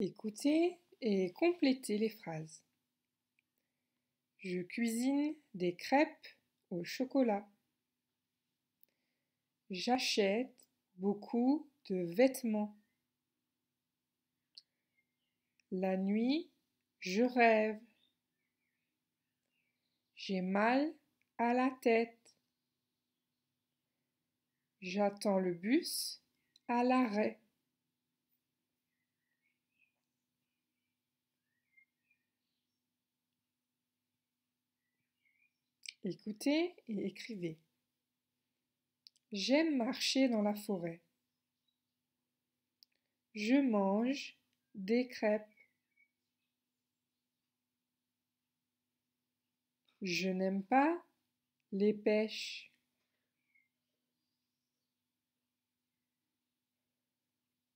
Écoutez et complétez les phrases. Je cuisine des crêpes au chocolat. J'achète beaucoup de vêtements. La nuit, je rêve. J'ai mal à la tête. J'attends le bus à l'arrêt. Écoutez et écrivez. J'aime marcher dans la forêt. Je mange des crêpes. Je n'aime pas les pêches.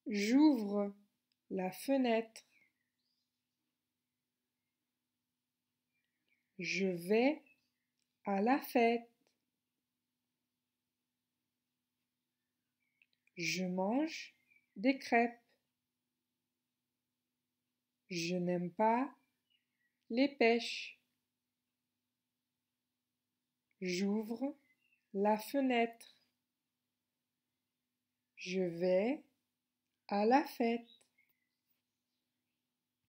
J'ouvre la fenêtre. Je vais à la fête. Je mange des crêpes. Je n'aime pas les pêches. J'ouvre la fenêtre. Je vais à la fête.